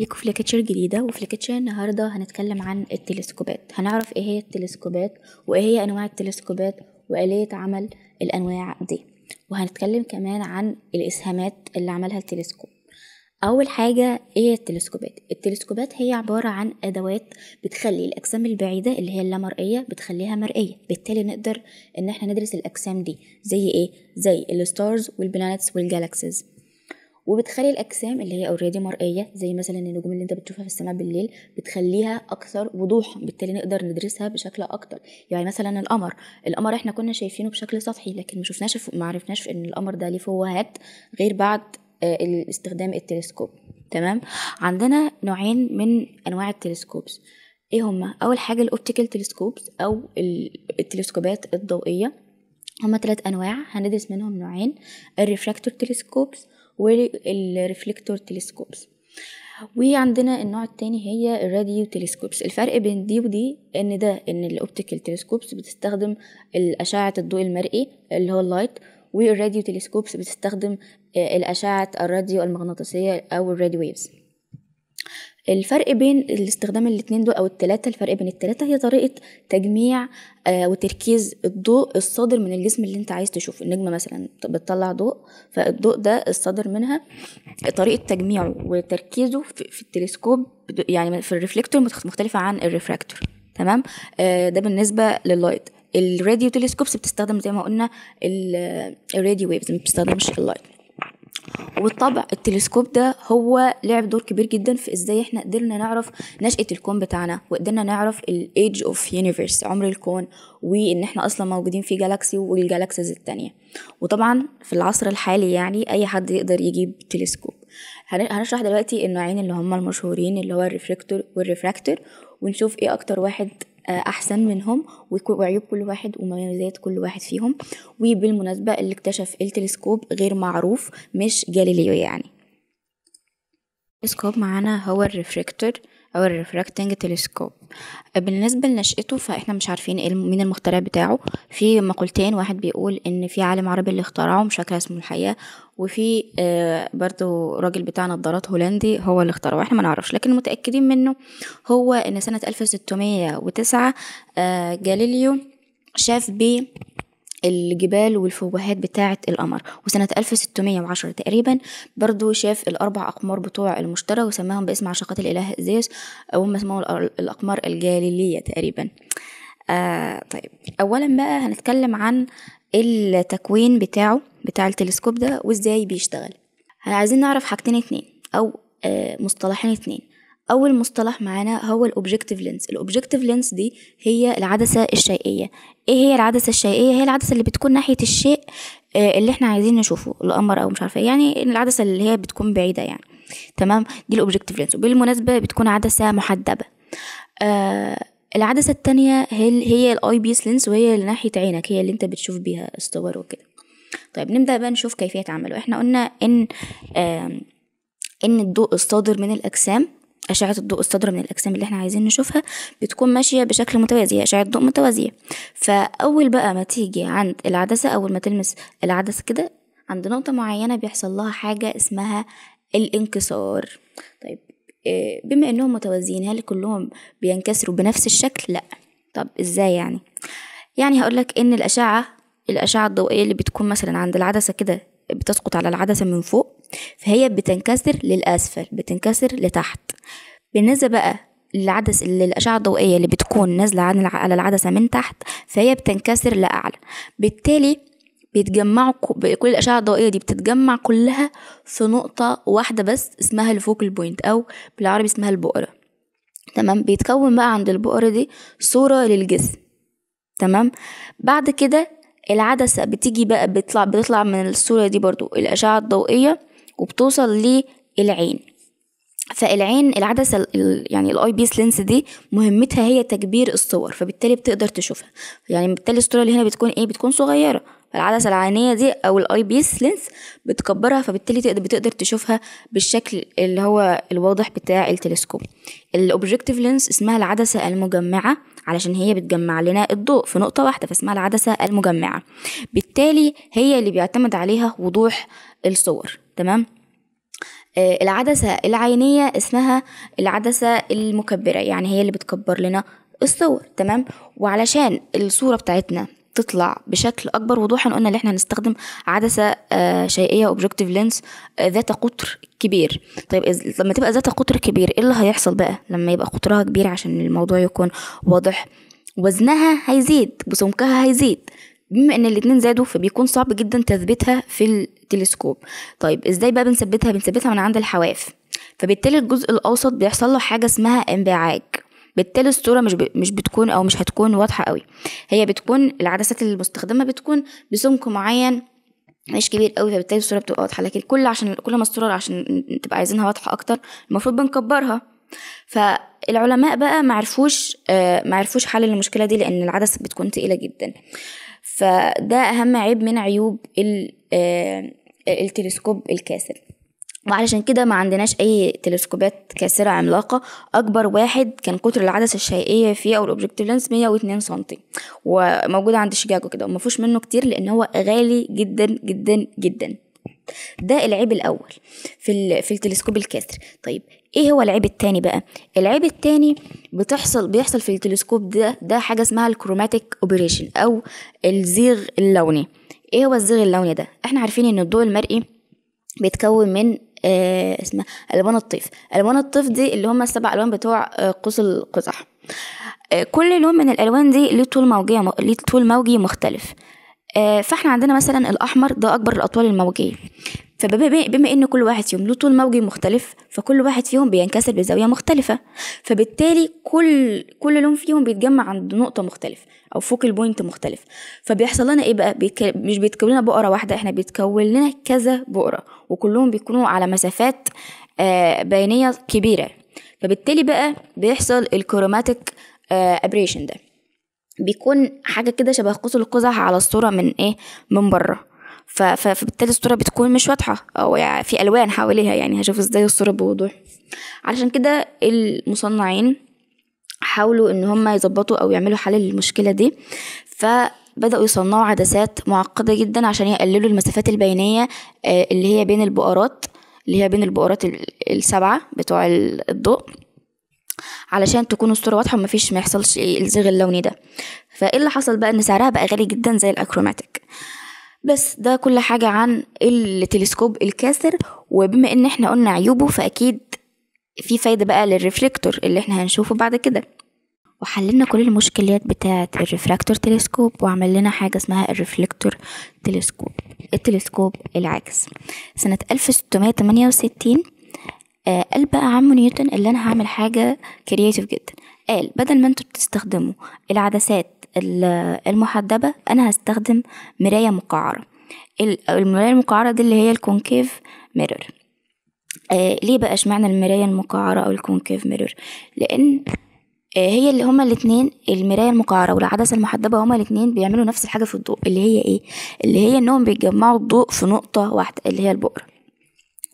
بيكو في لكتشر جديدة وفي لكتشر النهاردة هنتكلم عن التلسكوبات هنعرف ايه هي التلسكوبات وايه هي انواع التلسكوبات وآلية عمل الأنواع دي وهنتكلم كمان عن الإسهامات اللي عملها التلسكوب أول حاجة إيه هي التلسكوبات؟ التلسكوبات هي عبارة عن أدوات بتخلي الأجسام البعيدة اللي هي اللامرئية بتخليها مرئية بالتالي نقدر إن إحنا ندرس الأجسام دي زي إيه؟ زي الستارز والبلانتس والجالاكسيز وبتخلي الاجسام اللي هي اوريدي مرئيه زي مثلا النجوم اللي انت بتشوفها في السماء بالليل بتخليها اكثر وضوحا بالتالي نقدر ندرسها بشكل اكتر يعني مثلا القمر القمر احنا كنا شايفينه بشكل سطحي لكن ما شفناش ما عرفناش ان القمر ده ليه فوهات غير بعد آه، استخدام التلسكوب تمام عندنا نوعين من انواع التلسكوبس ايه هما اول حاجه الاوبتيكال تلسكوبس او التلسكوبات الضوئيه هما ثلاث انواع هندرس منهم نوعين الريفراكتور تلسكوبس والريفلكتور تلسكوبس وعندنا النوع التاني هي الراديو تلسكوبس الفرق بين دي ودي ان ده ان الاوبتيكال تلسكوبس بتستخدم الاشعه الضوء المرئي اللي هو اللايت والراديو تلسكوبس بتستخدم آه، الاشعه الراديو المغناطيسيه او الراديو ويفز الفرق بين الاستخدام الاثنين دول او الثلاثه الفرق بين الثلاثه هي طريقه تجميع آه، وتركيز الضوء الصادر من الجسم اللي انت عايز تشوفه النجمه مثلا بتطلع ضوء فالضوء ده الصادر منها طريقه تجميعه وتركيزه في التلسكوب يعني في الريفلكتور مختلفه عن الريفراكتور تمام آه، ده بالنسبه لللايت الراديو تلسكوبس بتستخدم زي ما قلنا الراديو ويفز ما بتستخدمش اللايت وبالطبع التلسكوب ده هو لعب دور كبير جدا في ازاي احنا قدرنا نعرف نشأة الكون بتاعنا وقدرنا نعرف age اوف universe عمر الكون وان احنا اصلا موجودين في جالاكسي والجالاكسيز التانية وطبعا في العصر الحالي يعني اي حد يقدر يجيب تلسكوب هنشرح دلوقتي النوعين اللي هما المشهورين اللي هو الريفلكتور والريفراكتور ونشوف ايه اكتر واحد آه، أحسن منهم وعيوب كل واحد ومميزات كل واحد فيهم وبالمناسبة اللي اكتشف التلسكوب غير معروف مش جاليليو يعني التلسكوب معانا هو الريفركتور او الريفراكتنج تلسكوب بالنسبه لنشأته فاحنا مش عارفين إيه مين المخترع بتاعه في مقولتين واحد بيقول ان في عالم عربي اللي اخترعه مش فاكره اسمه الحقيقه وفي آه، برضو راجل بتاع نظارات هولندي هو اللي اخترعه احنا ما نعرفش لكن متأكدين منه هو ان سنة 1609 آه، جاليليو شاف بيه الجبال والفوهات بتاعة القمر وسنة 1610 تقريبا برضو شاف الأربع أقمار بتوع المشتري وسماهم باسم عشاقات الإله زيوس وهم سموا الأقمار الجاليلية تقريبا آه طيب أولا بقى هنتكلم عن التكوين بتاعه بتاع التلسكوب ده وازاي بيشتغل احنا عايزين نعرف حاجتين اتنين او آه، مصطلحين اتنين اول مصطلح معانا هو الاوبجكتيف لينس الاوبجكتيف لينس دي هي العدسه الشيئيه ايه هي العدسه الشيئيه هي العدسه اللي بتكون ناحيه الشيء آه، اللي احنا عايزين نشوفه القمر او مش عارفه إيه. يعني العدسه اللي هي بتكون بعيده يعني تمام دي الاوبجكتيف لينس وبالمناسبه بتكون عدسه محدبه آه العدسة التانية هي هي الاي بيس لينس وهي اللي ناحية عينك هي اللي انت بتشوف بيها الصور وكده طيب نبدأ بقى نشوف كيفية عمله احنا قلنا ان ان الضوء الصادر من الاجسام أشعة الضوء الصادرة من الأجسام اللي احنا عايزين نشوفها بتكون ماشية بشكل متوازي هي أشعة ضوء متوازية فأول بقى ما تيجي عند العدسة أول ما تلمس العدسة كده عند نقطة معينة بيحصل لها حاجة اسمها الانكسار طيب آه، بما انهم متوازيين هل كلهم بينكسروا بنفس الشكل لا طب ازاي يعني يعني هقولك ان الاشعه الاشعه الضوئيه اللي بتكون مثلا عند العدسه كده بتسقط على العدسه من فوق فهي بتنكسر للاسفل بتنكسر لتحت بالنسبه بقى للعدس الأشعة الضوئية اللي بتكون نازلة على العدسة من تحت فهي بتنكسر لأعلى بالتالي بيتجمعوا كل الأشعة الضوئية دي بتتجمع كلها في نقطة واحدة بس اسمها الفوكل بوينت أو بالعربي اسمها البؤرة تمام بيتكون بقى عند البؤرة دي صورة للجسم تمام بعد كده العدسة بتيجي بقى بتطلع بتطلع من الصورة دي برضو الأشعة الضوئية وبتوصل للعين فالعين العدسة يعني الاي بيس لينس دي مهمتها هي تكبير الصور فبالتالي بتقدر تشوفها يعني بالتالي الصورة اللي هنا بتكون ايه بتكون صغيرة فالعدسة العينية دي أو الأي بيس لينس بتكبرها فبالتالي تقدر بتقدر تشوفها بالشكل اللي هو الواضح بتاع التلسكوب الأوبجكتيف لينس اسمها العدسة المجمعة علشان هي بتجمع لنا الضوء في نقطة واحدة فاسمها العدسة المجمعة بالتالي هي اللي بيعتمد عليها وضوح الصور تمام آه، العدسة العينية اسمها العدسة المكبرة يعني هي اللي بتكبر لنا الصور تمام وعلشان الصورة بتاعتنا تطلع بشكل اكبر وضوحا قلنا ان احنا هنستخدم عدسه آه، شيئيه اوبجكتيف آه، لينس ذات قطر كبير طيب لما تبقى ذات قطر كبير ايه اللي هيحصل بقى لما يبقى قطرها كبير عشان الموضوع يكون واضح وزنها هيزيد وسمكها هيزيد بما ان الاتنين زادوا فبيكون صعب جدا تثبيتها في التلسكوب طيب ازاي بقى بنثبتها بنثبتها من عند الحواف فبالتالي الجزء الاوسط بيحصل له حاجه اسمها انبعاج بالتالي الصورة مش ب... مش بتكون أو مش هتكون واضحة قوي هي بتكون العدسات المستخدمة بتكون بسمك معين مش كبير قوي فبالتالي الصورة بتبقى واضحة لكن كل عشان كل ما الصورة عشان تبقى عايزينها واضحة أكتر المفروض بنكبرها فالعلماء بقى معرفوش آه، معرفوش حل المشكلة دي لأن العدسة بتكون تقيلة جدا فده أهم عيب من عيوب آه، التلسكوب الكاسر وعلشان كده ما عندناش اي تلسكوبات كاسره عملاقه اكبر واحد كان قطر العدسه الشيئيه فيه او الاوبجكتيف لينس 102 سم وموجود عند شيكاغو كده وما فيهوش منه كتير لان هو غالي جدا جدا جدا ده العيب الاول في في التلسكوب الكاسر طيب ايه هو العيب التاني بقى العيب التاني بتحصل بيحصل في التلسكوب ده ده حاجه اسمها الكروماتيك اوبريشن او الزيغ اللوني ايه هو الزيغ اللوني ده احنا عارفين ان الضوء المرئي بيتكون من آه اسمها الوان الطيف الوان الطيف دي اللي هم السبع الوان بتوع آه، قوس القزح آه، كل لون من الالوان دي ليه طول موجي ليه طول موجي مختلف آه، فاحنا عندنا مثلا الاحمر ده اكبر الاطوال الموجيه فبما بما ان كل واحد فيهم له طول موجي مختلف فكل واحد فيهم بينكسر بزاويه مختلفه فبالتالي كل كل لون فيهم بيتجمع عند نقطه مختلفه او فوق بوينت مختلف فبيحصل لنا ايه بقى بيتك... مش بيتكون لنا بؤره واحده احنا بيتكون لنا كذا بؤره وكلهم بيكونوا على مسافات آه بينيه كبيره فبالتالي بقى بيحصل الكروماتيك آه ابريشن ده بيكون حاجه كده شبه قوس القزح على الصوره من ايه من بره فبالتالي الصورة بتكون مش واضحة أو يعني في ألوان حواليها يعني هشوف ازاي الصورة بوضوح علشان كده المصنعين حاولوا إن هم يظبطوا أو يعملوا حل للمشكلة دي ف بدأوا يصنعوا عدسات معقدة جدا عشان يقللوا المسافات البينية آه، اللي هي بين البؤرات اللي هي بين البؤرات السبعة بتوع الضوء علشان تكون الصورة واضحة ومفيش ما يحصلش الزيغ اللوني ده فايه اللي حصل بقى ان سعرها بقى غالي جدا زي الاكروماتيك بس ده كل حاجة عن التلسكوب الكاسر وبما ان احنا قلنا عيوبه فأكيد في فايدة بقى للرفلكتور اللي احنا هنشوفه بعد كده وحللنا كل المشكلات بتاعة الرفراكتور تلسكوب وعمل لنا حاجة اسمها الرفلكتور تلسكوب التلسكوب العكس سنة 1668 آه قال بقى عمو نيوتن اللي أنا هعمل حاجة كرياتيف جدا قال بدل ما انتوا بتستخدموا العدسات المحدبة أنا هستخدم مراية مقعرة المراية المقعرة دي اللي هي الكونكيف ميرور آه ليه بقى اشمعنى المراية المقعرة أو الكونكيف ميرور لأن آه هي اللي هما الاتنين المراية المقعرة والعدسة المحدبة هما الاتنين بيعملوا نفس الحاجة في الضوء اللي هي ايه اللي هي انهم بيجمعوا الضوء في نقطة واحدة اللي هي البؤرة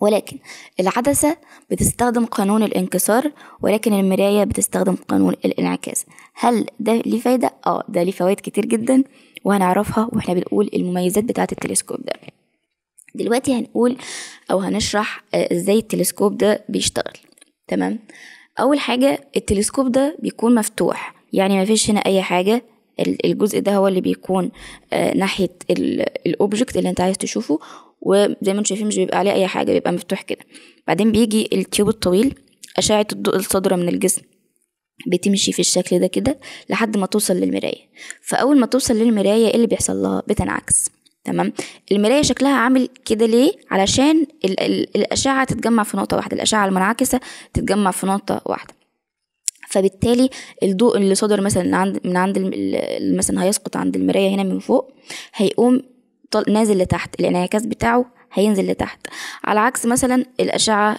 ولكن العدسة بتستخدم قانون الانكسار ولكن المراية بتستخدم قانون الانعكاس هل ده ليه فايدة؟ اه ده ليه فوائد كتير جدا وهنعرفها واحنا بنقول المميزات بتاعة التلسكوب ده دلوقتي هنقول او هنشرح آه، ازاي التلسكوب ده بيشتغل تمام اول حاجة التلسكوب ده بيكون مفتوح يعني مفيش هنا اي حاجة الجزء ده هو اللي بيكون آه، ناحية الأوبجكت اللي انت عايز تشوفه وزي ما انتم شايفين مش بيبقى عليه اي حاجه بيبقى مفتوح كده بعدين بيجي التيوب الطويل اشعه الضوء الصادره من الجسم بتمشي في الشكل ده كده لحد ما توصل للمرايه فاول ما توصل للمرايه ايه اللي بيحصل لها بتنعكس تمام المرايه شكلها عامل كده ليه علشان ال ال الاشعه تتجمع في نقطه واحده الاشعه المنعكسه تتجمع في نقطه واحده فبالتالي الضوء اللي صدر مثلا عند من عند مثلا هيسقط عند المرايه هنا من فوق هيقوم نازل لتحت الانعكاس بتاعه هينزل لتحت على عكس مثلا الأشعة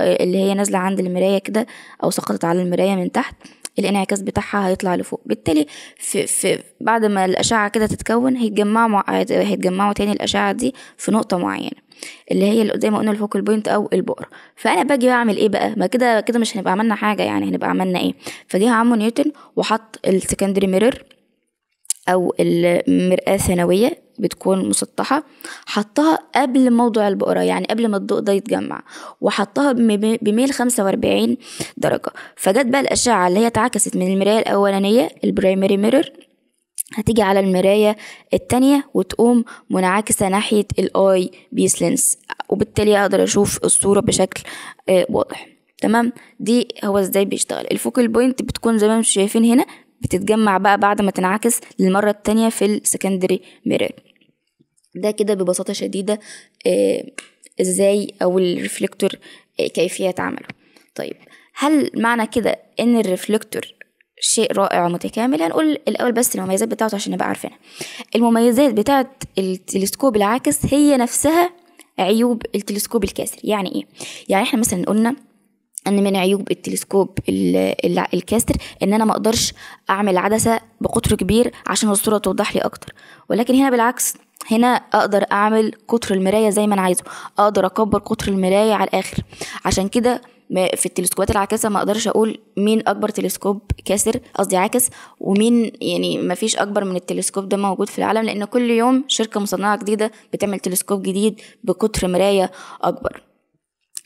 اللي هي نازلة عند المراية كده أو سقطت على المراية من تحت الانعكاس بتاعها هيطلع لفوق بالتالي في, في بعد ما الأشعة كده تتكون هيتجمعوا هيتجمعوا تاني الأشعة دي في نقطة معينة اللي هي اللي زي ما قلنا الفوكال بوينت او البؤره فانا باجي بعمل ايه بقى ما كده كده مش هنبقى عملنا حاجه يعني هنبقى عملنا ايه فجه عمو نيوتن وحط السكندري ميرور او المراه ثانويه بتكون مسطحة حطها قبل موضع البقرة يعني قبل ما الضوء ده يتجمع وحطها بميل خمسة وأربعين درجة فجت بقى الأشعة اللي هي اتعكست من المراية الأولانية البرايمري ميرور هتيجي على المراية التانية وتقوم منعكسة ناحية الاي بيس لينس وبالتالي أقدر أشوف الصورة بشكل آه، واضح تمام دي هو ازاي بيشتغل الفوكال بوينت بتكون زي ما انتم شايفين هنا بتتجمع بقى بعد ما تنعكس للمرة التانية في السكندري ميرور ده كده ببساطة شديدة آه، ازاي او الرفلكتور آه، كيفية عمله طيب هل معنى كده ان الرفلكتور شيء رائع ومتكامل هنقول الاول بس المميزات بتاعته عشان نبقى عارفينها المميزات بتاعه التلسكوب العاكس هي نفسها عيوب التلسكوب الكاسر يعني ايه يعني احنا مثلا قلنا ان من عيوب التلسكوب الكاسر ان انا ما اقدرش اعمل عدسه بقطر كبير عشان الصوره توضح لي اكتر ولكن هنا بالعكس هنا اقدر اعمل قطر المرايه زي ما انا عايزه اقدر اكبر قطر المرايه على الاخر عشان كده في التلسكوبات العاكسه ما اقدرش اقول مين اكبر تلسكوب كاسر قصدي عاكس ومين يعني ما فيش اكبر من التلسكوب ده موجود في العالم لان كل يوم شركه مصنعه جديده بتعمل تلسكوب جديد بقطر مرايه اكبر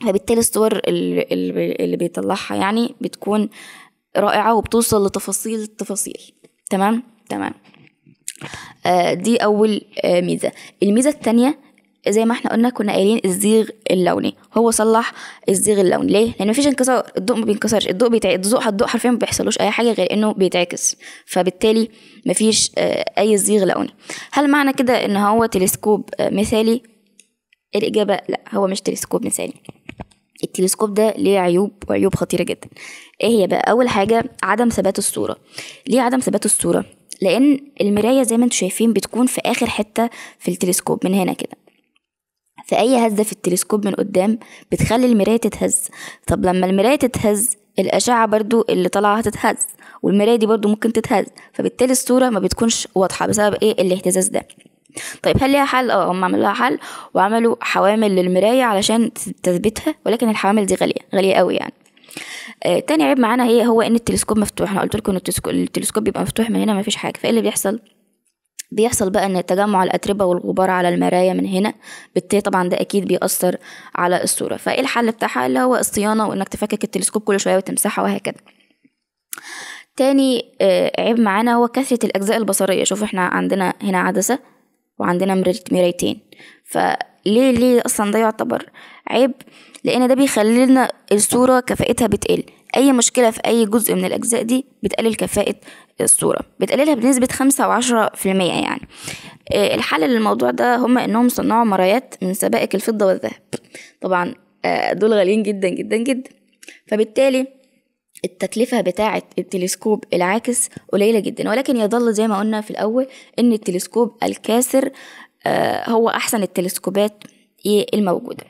فبالتالي الصور اللي, اللي بيطلعها يعني بتكون رائعه وبتوصل لتفاصيل التفاصيل تمام تمام آه، دي أول آه، ميزة الميزة التانية زي ما احنا قلنا كنا قايلين الزيغ اللوني هو صلح الزيغ اللوني ليه لان مفيش انكسار الضوء ما بينكسرش الضوء بيتعكس الضوء الضوء حرفيا ما بيحصلوش اي حاجه غير انه بيتعكس فبالتالي مفيش آه، اي زيغ لوني هل معنى كده ان هو تلسكوب مثالي الاجابه لا هو مش تلسكوب مثالي التلسكوب ده ليه عيوب وعيوب خطيره جدا ايه هي بقى اول حاجه عدم ثبات الصوره ليه عدم ثبات الصوره لان المرايه زي ما انتم شايفين بتكون في اخر حته في التلسكوب من هنا كده فاي هزه في التلسكوب من قدام بتخلي المرايه تتهز طب لما المرايه تتهز الأشعة برضو اللي طالعة هتتهز والمراية دي برضو ممكن تتهز فبالتالي الصورة ما بتكونش واضحة بسبب ايه الاهتزاز ده طيب هل ليها حل؟ اه هم عملوا حل وعملوا حوامل للمراية علشان تثبتها ولكن الحوامل دي غالية غالية قوي يعني آه، تاني عيب معانا هي هو ان التلسكوب مفتوح انا قلت لكم ان التلسكوب بيبقى مفتوح من هنا ما فيش حاجه فايه اللي بيحصل بيحصل بقى ان تجمع الاتربه والغبار على المرايا من هنا بالتالي طبعا ده اكيد بيأثر على الصوره فايه الحل بتاعها اللي هو الصيانه وانك تفكك التلسكوب كل شويه وتمسحه وهكذا تاني آه، عيب معانا هو كثرة الأجزاء البصرية شوف احنا عندنا هنا عدسة وعندنا مرايتين فليه ليه اصلا ده يعتبر عيب لان ده بيخلينا الصوره كفاءتها بتقل اي مشكله في اي جزء من الاجزاء دي بتقلل كفاءه الصوره بتقللها بنسبه خمسة وعشرة في المية يعني آه، الحل للموضوع ده هما انهم صنعوا مرايات من سبائك الفضه والذهب طبعا آه، دول غاليين جدا جدا جدا فبالتالي التكلفة بتاعة التلسكوب العاكس قليلة جدا ولكن يظل زي ما قلنا في الأول إن التلسكوب الكاسر آه، هو أحسن التلسكوبات الموجودة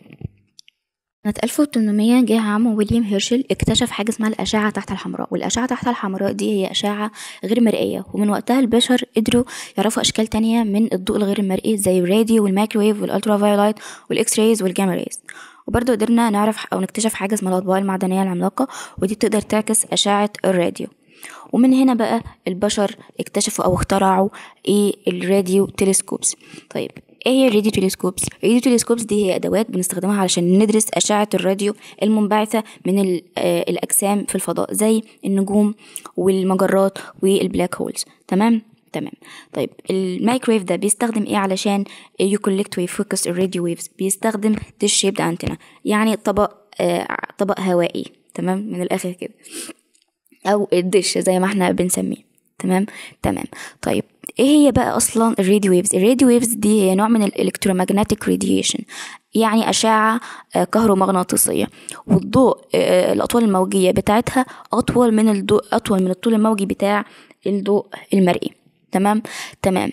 سنة 1800 جه عمو ويليام هيرشل اكتشف حاجة اسمها الأشعة تحت الحمراء والأشعة تحت الحمراء دي هي أشعة غير مرئية ومن وقتها البشر قدروا يعرفوا أشكال تانية من الضوء الغير المرئي زي الراديو والمايكرويف والألترا فايولايت والإكس رايز والجاما رايز وبرضه قدرنا نعرف او نكتشف حاجه اسمها الاطباق المعدنيه العملاقه ودي بتقدر تعكس اشعه الراديو ومن هنا بقى البشر اكتشفوا او اخترعوا ايه الراديو تلسكوبس طيب ايه هي الراديو تلسكوبس الراديو تلسكوبس دي هي ادوات بنستخدمها علشان ندرس اشعه الراديو المنبعثه من آه الاجسام في الفضاء زي النجوم والمجرات والبلاك هولز تمام تمام طيب المايكرويف ده بيستخدم ايه علشان يكولكت ويفوكس الراديو ويفز بيستخدم ديش شيبد انتنا يعني طبق آه طبق هوائي تمام من الاخر كده او الدش زي ما احنا بنسميه تمام تمام طيب ايه هي بقى اصلا الراديو ويفز الراديو ويفز دي هي نوع من الالكترومagnetic راديشن يعني اشعه آه، كهرومغناطيسيه والضوء آه، آه، الاطوال الموجيه بتاعتها اطول من الضوء اطول من الطول الموجي بتاع الضوء المرئي تمام تمام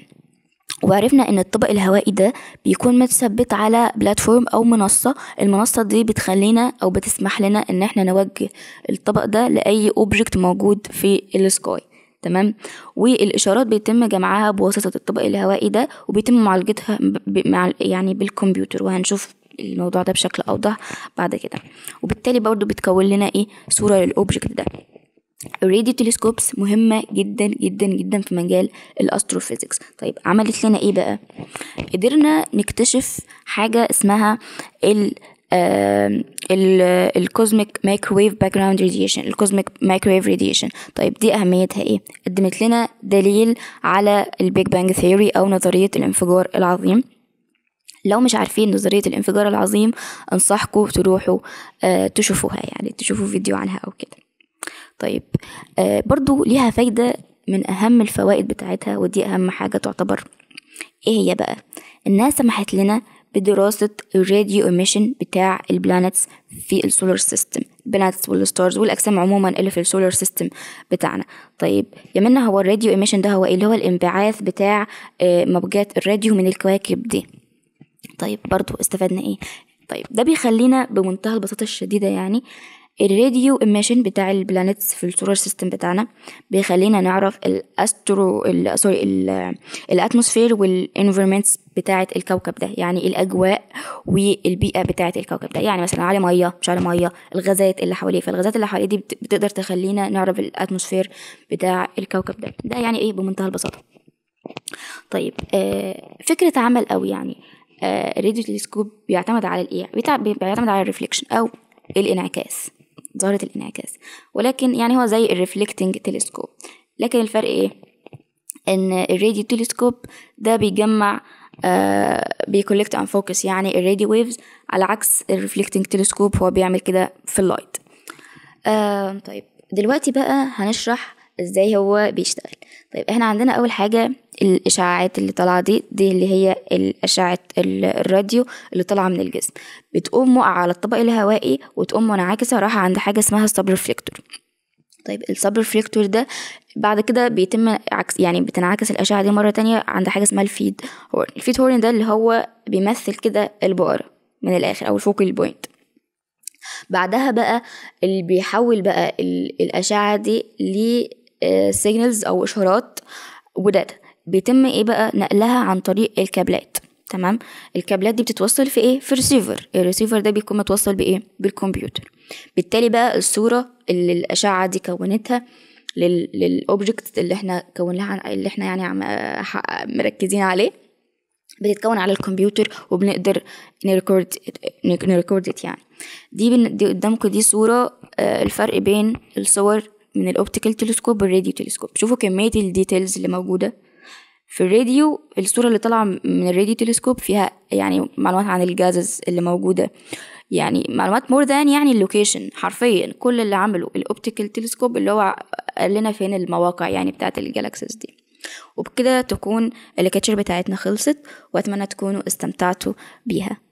وعرفنا ان الطبق الهوائي ده بيكون متثبت على بلاتفورم او منصه المنصه دي بتخلينا او بتسمح لنا ان احنا نوجه الطبق ده لاي اوبجكت موجود في السكاي تمام والاشارات بيتم جمعها بواسطه الطبق الهوائي ده وبيتم معالجتها مع يعني بالكمبيوتر وهنشوف الموضوع ده بشكل اوضح بعد كده وبالتالي برضو بتكون لنا ايه صوره للاوبجكت ده الراديو تلسكوبس مهمة جدا جدا جدا في مجال الاستروفيزيكس طيب عملت لنا ايه بقى قدرنا نكتشف حاجة اسمها ال ال الكوزميك مايكرويف باك جراوند راديشن الكوزميك مايكرويف راديشن طيب دي اهميتها ايه قدمت لنا دليل على البيج بانج ثيوري او نظريه الانفجار العظيم لو مش عارفين نظرية الانفجار العظيم أنصحكم تروحوا آه، تشوفوها يعني تشوفوا فيديو عنها أو كده طيب آه برضو ليها فايدة من أهم الفوائد بتاعتها ودي أهم حاجة تعتبر إيه هي بقى؟ إنها سمحت لنا بدراسة الراديو إيميشن بتاع البلانتس في السولار سيستم البلانتس والستارز والأجسام عموما اللي في السولار سيستم بتاعنا طيب يا منا هو الراديو إيميشن ده هو إيه اللي هو الانبعاث بتاع آه، موجات الراديو من الكواكب دي طيب برضو استفدنا إيه طيب ده بيخلينا بمنتهى البساطة الشديدة يعني الراديو إيميشن بتاع البلانتس في السولار سيستم بتاعنا بيخلينا نعرف الاسترو سوري الاتموسفير والانفيرمنت بتاعة الكوكب ده يعني الأجواء والبيئة بتاعة الكوكب ده يعني مثلا على مية مش على مية الغازات اللي حواليه فالغازات اللي حواليه دي بتقدر تخلينا نعرف الاتموسفير بتاع الكوكب ده ده يعني إيه بمنتهى البساطة طيب آه، فكرة عمل أو يعني الراديو آه، تلسكوب بيعتمد على الايه بيعتمد على الريفليكشن او الانعكاس ظاهرة الانعكاس ولكن يعني هو زي الريفلكتنج تلسكوب لكن الفرق ايه ان الراديو تلسكوب ده بيجمع آه بيكولكت ان فوكس يعني الراديو ويفز على عكس الريفلكتنج تلسكوب هو بيعمل كده في اللايت آه طيب دلوقتي بقى هنشرح ازاي هو بيشتغل طيب احنا عندنا اول حاجه الاشعاعات اللي طالعه دي دي اللي هي اشعه الراديو اللي طالعه من الجسم بتقوم موقع على الطبق الهوائي وتقوم منعكسه رايحه عند حاجه اسمها السب طيب السب ده بعد كده بيتم عكس يعني بتنعكس الأشعة دي مرة تانية عند حاجة اسمها الفيد هورن الفيد هورن ده اللي هو بيمثل كده البقرة من الآخر أو الفوكل بوينت بعدها بقى اللي بيحول بقى الأشعة دي سيجنالز آه، او اشارات وداتا بيتم ايه بقى نقلها عن طريق الكابلات تمام الكابلات دي بتتوصل في ايه في ريسيفر الريسيفر ده بيكون متوصل بايه بالكمبيوتر بالتالي بقى الصوره اللي الاشعه دي كونتها للاوبجكت اللي احنا كون لها اللي احنا يعني مركزين عليه بتتكون على الكمبيوتر وبنقدر نريكورد نريكورد يعني دي دي قدامكم دي صوره آه، الفرق بين الصور من الاوبتيكال تلسكوب والراديو تلسكوب شوفوا كميه الديتيلز اللي موجوده في الراديو الصوره اللي طالعه من الراديو تلسكوب فيها يعني معلومات عن الجازز اللي موجوده يعني معلومات مور ذان يعني اللوكيشن حرفيا كل اللي عمله الاوبتيكال تلسكوب اللي هو قال لنا فين المواقع يعني بتاعه الجالاكسيز دي وبكده تكون الكاتشر بتاعتنا خلصت واتمنى تكونوا استمتعتوا بيها